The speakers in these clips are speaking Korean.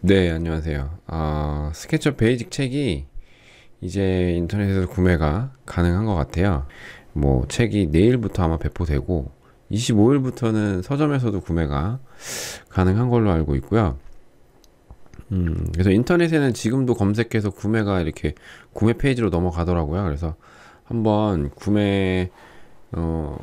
네, 안녕하세요. 어, 스케쳐 베이직 책이 이제 인터넷에서 구매가 가능한 것 같아요. 뭐 책이 내일부터 아마 배포되고 25일부터는 서점에서도 구매가 가능한 걸로 알고 있고요. 음, 그래서 인터넷에는 지금도 검색해서 구매가 이렇게 구매 페이지로 넘어가더라고요. 그래서 한번 구매 어,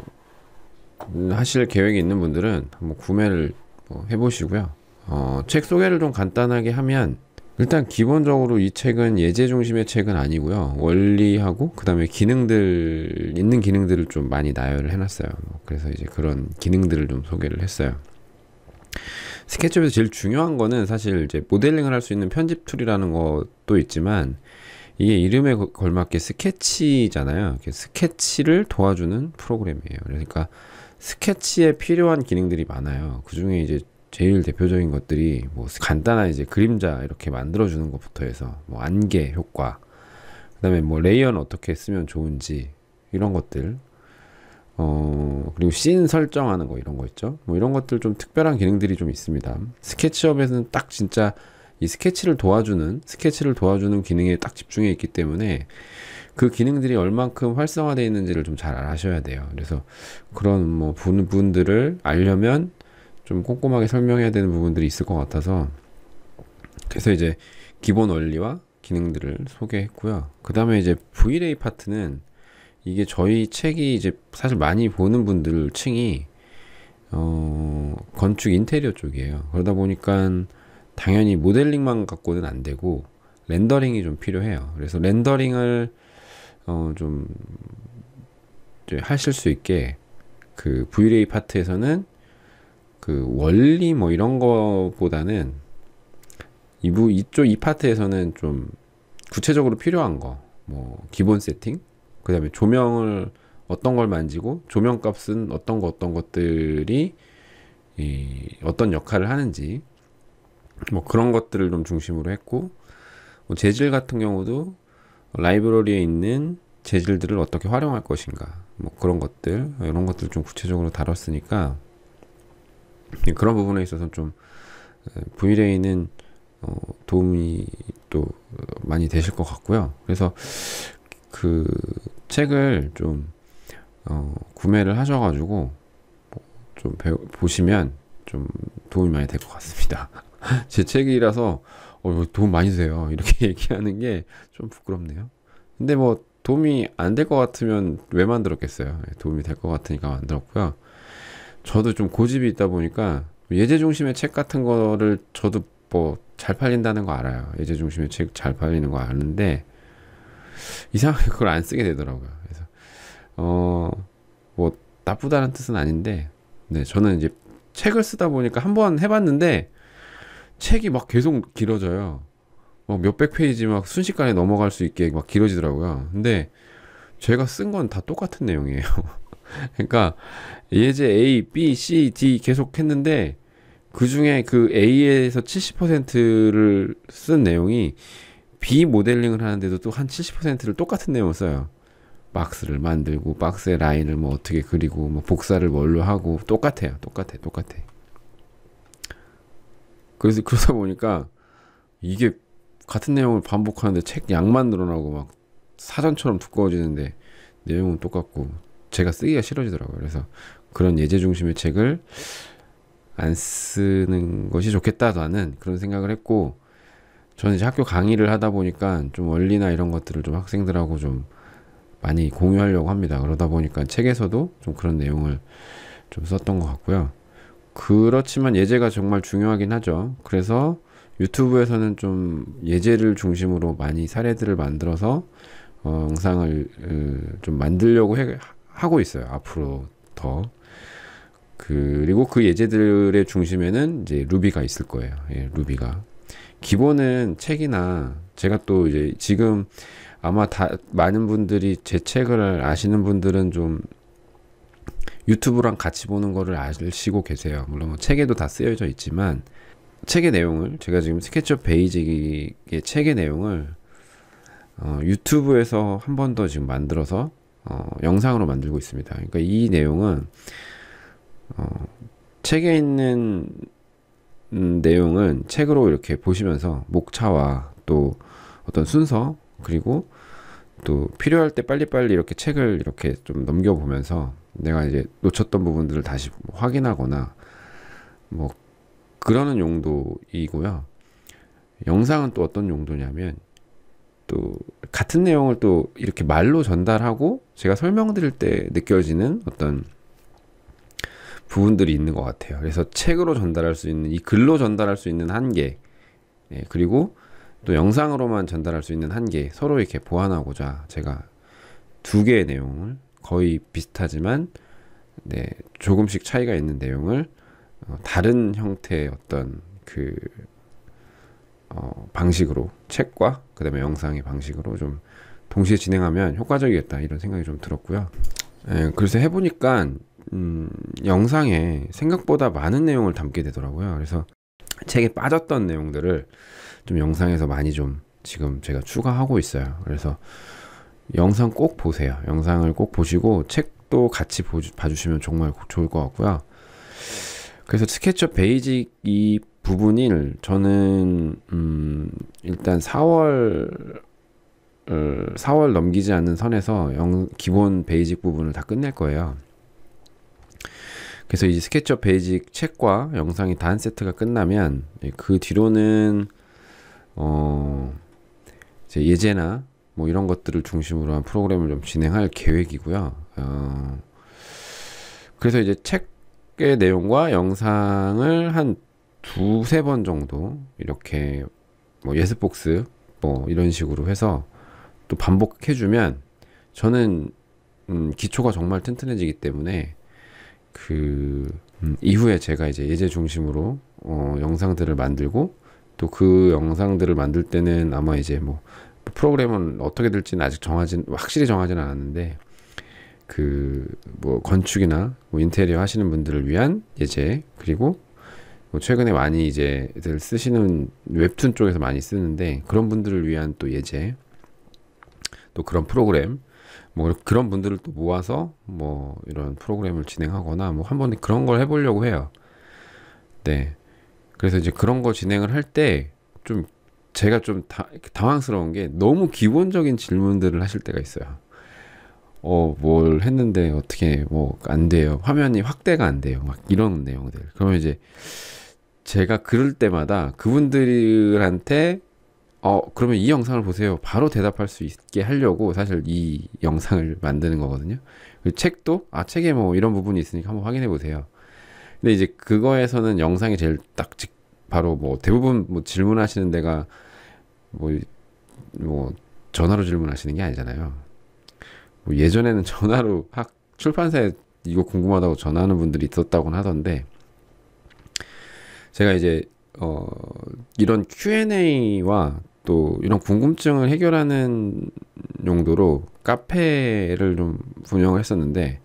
음, 하실 계획이 있는 분들은 한번 구매를 뭐 해보시고요. 어, 책 소개를 좀 간단하게 하면 일단 기본적으로 이 책은 예제 중심의 책은 아니고요. 원리하고 그다음에 기능들 있는 기능들을 좀 많이 나열을 해놨어요. 뭐 그래서 이제 그런 기능들을 좀 소개를 했어요. 스케치업에서 제일 중요한 거는 사실 이제 모델링을 할 수 있는 편집 툴이라는 것도 있지만 이게 이름에 걸맞게 스케치잖아요. 스케치를 도와주는 프로그램이에요. 그러니까 스케치에 필요한 기능들이 많아요. 그 중에 이제 제일 대표적인 것들이 뭐 간단한 이제 그림자 이렇게 만들어 주는 것부터 해서 뭐 안개 효과 그다음에 뭐 레이어는 어떻게 쓰면 좋은지 이런 것들 어 그리고 씬 설정하는 거 이런 거 있죠 뭐 이런 것들 좀 특별한 기능들이 좀 있습니다 스케치업에서는 딱 진짜 이 스케치를 도와주는 스케치를 도와주는 기능에 딱 집중해 있기 때문에 그 기능들이 얼만큼 활성화되어 있는지를 좀 잘 아셔야 돼요 그래서 그런 뭐 부분들을 알려면 좀 꼼꼼하게 설명해야 되는 부분들이 있을 것 같아서 그래서 이제 기본 원리와 기능들을 소개했고요. 그 다음에 이제 v r a 파트는 이게 저희 책이 이제 사실 많이 보는 분들 층이 어, 건축 인테리어 쪽이에요. 그러다 보니까 당연히 모델링만 갖고는 안 되고 렌더링이 좀 필요해요. 그래서 렌더링을 어, 좀 하실 수 있게 그 v r a 파트에서는 그 원리 뭐 이런 거보다는 이부 이쪽 이 파트에서는 좀 구체적으로 필요한 거, 뭐 기본 세팅, 그다음에 조명을 어떤 걸 만지고 조명 값은 어떤 거 어떤 것들이 이 어떤 역할을 하는지 뭐 그런 것들을 좀 중심으로 했고 뭐 재질 같은 경우도 라이브러리에 있는 재질들을 어떻게 활용할 것인가 뭐 그런 것들 이런 것들 좀 구체적으로 다뤘으니까 예, 그런 부분에 있어서 좀 브이레이는 예, 어, 도움이 또 많이 되실 것 같고요. 그래서 그 책을 좀 어, 구매를 하셔가지고 좀배 보시면 좀 도움이 많이 될 것 같습니다. 제 책이라서 어, 도움 많이 돼요. 이렇게 얘기하는 게 좀 부끄럽네요. 근데 뭐 도움이 안 될 것 같으면 왜 만들었겠어요. 예, 도움이 될 것 같으니까 만들었고요. 저도 좀 고집이 있다 보니까 예제 중심의 책 같은 거를 저도 뭐 잘 팔린다는 거 알아요. 예제 중심의 책 잘 팔리는 거 아는데 이상하게 그걸 안 쓰게 되더라고요. 그래서 어 뭐 나쁘다는 뜻은 아닌데 네 저는 이제 책을 쓰다 보니까 한 번 해봤는데 책이 막 계속 길어져요. 막 몇백 페이지 막 순식간에 넘어갈 수 있게 막 길어지더라고요. 근데 제가 쓴 건 다 똑같은 내용이에요. 그러니까 예제 A, B, C, D 계속 했는데 그 중에 그 A에서 70%를 쓴 내용이 B 모델링을 하는데도 또 한 70%를 똑같은 내용을 써요. 박스를 만들고 박스의 라인을 뭐 어떻게 그리고 뭐 복사를 뭘로 하고 똑같아요. 똑같아. 똑같아. 그래서 그러다 보니까 이게 같은 내용을 반복하는데 책 양만 늘어나고 막 사전처럼 두꺼워지는데 내용은 똑같고 제가 쓰기가 싫어지더라고요. 그래서 그런 예제 중심의 책을 안 쓰는 것이 좋겠다라는 그런 생각을 했고 저는 이제 학교 강의를 하다 보니까 좀 원리나 이런 것들을 좀 학생들하고 좀 많이 공유하려고 합니다. 그러다 보니까 책에서도 좀 그런 내용을 좀 썼던 것 같고요. 그렇지만 예제가 정말 중요하긴 하죠. 그래서 유튜브에서는 좀 예제를 중심으로 많이 사례들을 만들어서 어, 영상을 좀 만들려고 해, 하고 있어요. 앞으로 더. 그리고 그 예제들의 중심에는 이제 루비가 있을 거예요. 예, 루비가. 기본은 책이나 제가 또 이제 지금 아마 다 많은 분들이 제 책을 아시는 분들은 좀 유튜브랑 같이 보는 거를 아시고 계세요. 물론 뭐 책에도 다 쓰여져 있지만 책의 내용을 제가 지금 스케치업 베이직의 책의 내용을 어, 유튜브에서 한 번 더 지금 만들어서 어, 영상으로 만들고 있습니다. 그러니까 이 내용은 어, 책에 있는 음, 내용은 책으로 이렇게 보시면서 목차와 또 어떤 순서 그리고 또 필요할 때 빨리빨리 이렇게 책을 이렇게 좀 넘겨보면서 내가 이제 놓쳤던 부분들을 다시 뭐 확인하거나 뭐 그러는 용도이고요. 영상은 또 어떤 용도냐면 또 같은 내용을 또 이렇게 말로 전달하고 제가 설명드릴 때 느껴지는 어떤 부분들이 있는 것 같아요. 그래서 책으로 전달할 수 있는 이 글로 전달할 수 있는 한계 예, 그리고 또 영상으로만 전달할 수 있는 한계 서로 이렇게 보완하고자 제가 두 개의 내용을 거의 비슷하지만 네, 조금씩 차이가 있는 내용을 어, 다른 형태의 어떤 그 어, 방식으로 책과 그다음에 영상의 방식으로 좀 동시에 진행하면 효과적이겠다 이런 생각이 좀 들었고요. 예, 글쎄 해보니까 음, 영상에 생각보다 많은 내용을 담게 되더라고요. 그래서 책에 빠졌던 내용들을 좀 영상에서 많이 좀 지금 제가 추가하고 있어요. 그래서 영상 꼭 보세요. 영상을 꼭 보시고 책도 같이 보 봐주시면 정말 좋을 것 같고요. 그래서 스케쳐 베이직이 부분을 저는 음 일단 4월 4월 어, 넘기지 않는 선에서 영, 기본 베이직 부분을 다 끝낼 거예요. 그래서 이제 스케치업 베이직 책과 영상이 단 세트가 끝나면 예, 그 뒤로는 어 예제나 뭐 이런 것들을 중심으로 한 프로그램을 좀 진행할 계획이고요. 어 그래서 이제 책의 내용과 영상을 한 두세 번 정도 이렇게 뭐 예습복습 뭐 이런 식으로 해서 또 반복해주면 저는 음, 기초가 정말 튼튼해지기 때문에 그 음, 이후에 제가 이제 예제 중심으로 어, 영상들을 만들고 또 그 영상들을 만들 때는 아마 이제 뭐 프로그램은 어떻게 될지는 아직 정하진 확실히 정하진 않았는데 그 뭐 건축이나 뭐 인테리어 하시는 분들을 위한 예제 그리고 뭐 최근에 많이 이제들 쓰시는 웹툰 쪽에서 많이 쓰는데 그런 분들을 위한 또 예제 또 그런 프로그램 뭐 그런 분들을 또 모아서 뭐 이런 프로그램을 진행하거나 뭐 한번 그런 걸 해보려고 해요. 네. 그래서 이제 그런 거 진행을 할 때 좀 제가 좀 다, 당황스러운 게 너무 기본적인 질문들을 하실 때가 있어요. 어, 뭘 했는데 어떻게 뭐 안 돼요. 화면이 확대가 안 돼요. 막 이런 내용들. 그러면 이제 제가 그럴 때마다 그분들한테 어 그러면 이 영상을 보세요 바로 대답할 수 있게 하려고 사실 이 영상을 만드는 거거든요 그 책도 아 책에 뭐 이런 부분이 있으니까 한번 확인해 보세요 근데 이제 그거에서는 영상이 제일 딱 직, 바로 뭐 대부분 뭐 질문하시는 데가 뭐, 뭐 전화로 질문하시는 게 아니잖아요 뭐 예전에는 전화로 학 출판사에 이거 궁금하다고 전화하는 분들이 있었다곤 하던데 제가 이제 어, 이런 Q&A와 또 이런 궁금증을 해결하는 용도로 카페를 좀 운영을 했었는데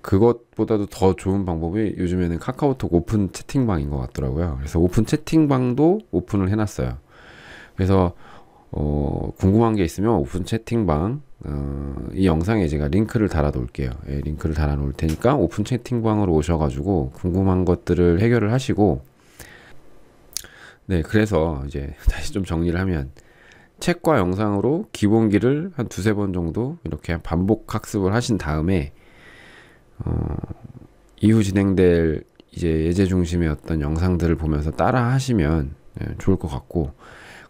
그것보다도 더 좋은 방법이 요즘에는 카카오톡 오픈 채팅방인 것 같더라고요. 그래서 오픈 채팅방도 오픈을 해놨어요. 그래서 어, 궁금한 게 있으면 오픈 채팅방 어, 이 영상에 제가 링크를 달아놓을게요. 예, 링크를 달아놓을 테니까 오픈 채팅방으로 오셔가지고 궁금한 것들을 해결을 하시고 네, 그래서 이제 다시 좀 정리를 하면 책과 영상으로 기본기를 한 두세 번 정도 이렇게 반복 학습을 하신 다음에 어, 이후 진행될 이제 예제 중심의 어떤 영상들을 보면서 따라 하시면 네, 좋을 것 같고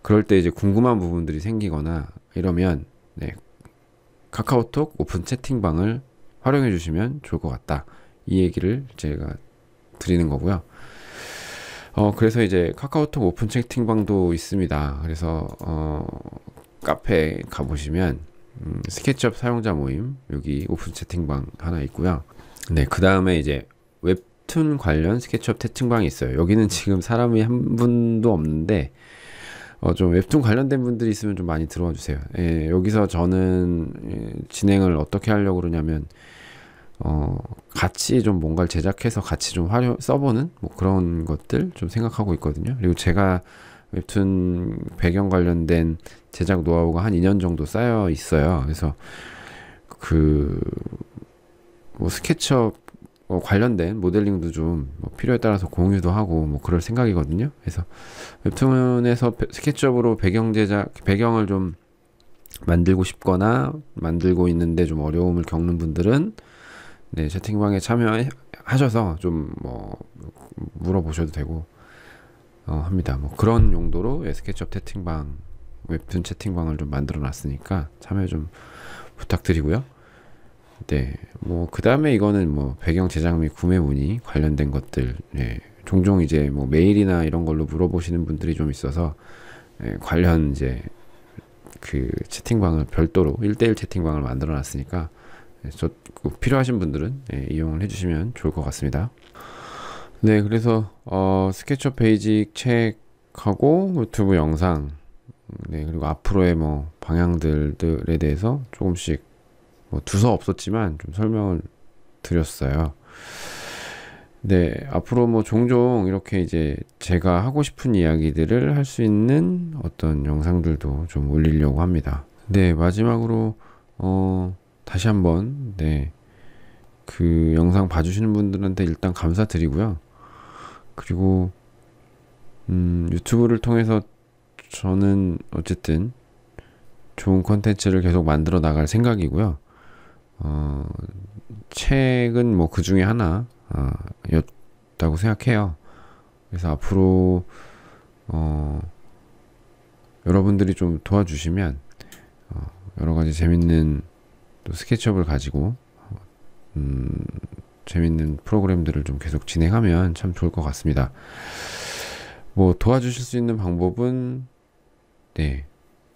그럴 때 이제 궁금한 부분들이 생기거나 이러면 네, 카카오톡 오픈 채팅방을 활용해 주시면 좋을 것 같다 이 얘기를 제가 드리는 거고요 어, 그래서 이제 카카오톡 오픈 채팅방도 있습니다. 그래서, 어, 카페 가보시면, 음, 스케치업 사용자 모임, 여기 오픈 채팅방 하나 있고요. 네, 그 다음에 이제 웹툰 관련 스케치업 채팅방이 있어요. 여기는 지금 사람이 한 분도 없는데, 어, 좀 웹툰 관련된 분들이 있으면 좀 많이 들어와 주세요. 예, 여기서 저는 예, 진행을 어떻게 하려고 그러냐면, 어, 같이 좀 뭔가를 제작해서 같이 좀 활용, 써보는 뭐 그런 것들 좀 생각하고 있거든요. 그리고 제가 웹툰 배경 관련된 제작 노하우가 한 2년 정도 쌓여 있어요. 그래서 그, 뭐 스케치업 뭐 관련된 모델링도 좀 뭐 필요에 따라서 공유도 하고 뭐 그럴 생각이거든요. 그래서 웹툰에서 스케치업으로 배경 제작, 배경을 좀 만들고 싶거나 만들고 있는데 좀 어려움을 겪는 분들은 네, 채팅방에 참여하셔서 좀 뭐 물어보셔도 되고 어, 합니다. 뭐 그런 용도로 예, 스케치 채팅방 웹툰 채팅방을 좀 만들어 놨으니까 참여 좀 부탁드리고요. 네, 뭐그 다음에 이거는 뭐 배경 제작 및 구매 문의 관련된 것들 예, 종종 이제 뭐 메일이나 이런 걸로 물어보시는 분들이 좀 있어서 예, 관련 이제 그 채팅방을 별도로 일대일 채팅방을 만들어 놨으니까 예, 저 필요하신 분들은 예, 이용을 해주시면 좋을 것 같습니다. 네, 그래서 어, 스케쳐 베이직 책하고 뭐 유튜브 영상, 네 그리고 앞으로의 뭐 방향들에 대해서 조금씩 뭐 두서 없었지만 좀 설명을 드렸어요. 네, 앞으로 뭐 종종 이렇게 이제 제가 하고 싶은 이야기들을 할 수 있는 어떤 영상들도 좀 올리려고 합니다. 네, 마지막으로 어 다시 한번 네. 그 영상 봐주시는 분들한테 일단 감사드리고요. 그리고 음, 유튜브를 통해서 저는 어쨌든 좋은 컨텐츠를 계속 만들어 나갈 생각이고요. 어, 책은 뭐 그 중에 하나였다고 어, 생각해요. 그래서 앞으로 어, 여러분들이 좀 도와주시면 어, 여러 가지 재밌는 또 스케치업을 가지고 음, 재밌는 프로그램들을 좀 계속 진행하면 참 좋을 것 같습니다. 뭐 도와주실 수 있는 방법은 네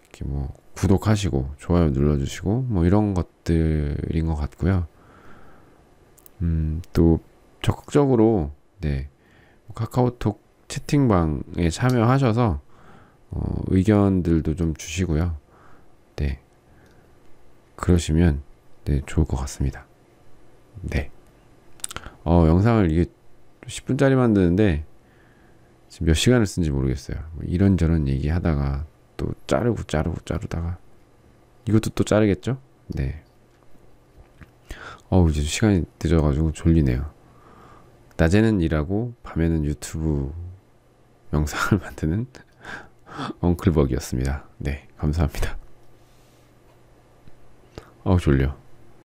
이렇게 뭐 구독하시고 좋아요 눌러주시고 뭐 이런 것들인 것 같고요. 음 또 적극적으로 네 카카오톡 채팅방에 참여하셔서 어, 의견들도 좀 주시고요. 그러시면 네, 좋을 것 같습니다. 네. 어, 영상을 이게 10분짜리 만드는데 지금 몇 시간을 쓴지 모르겠어요. 뭐 이런저런 얘기하다가 또 자르고 자르고 자르다가 이것도 또 자르겠죠? 네. 어우, 이제 시간이 늦어가지고 졸리네요. 낮에는 일하고 밤에는 유튜브 영상을 만드는 엉클벅이었습니다. 네, 감사합니다. 어 졸려.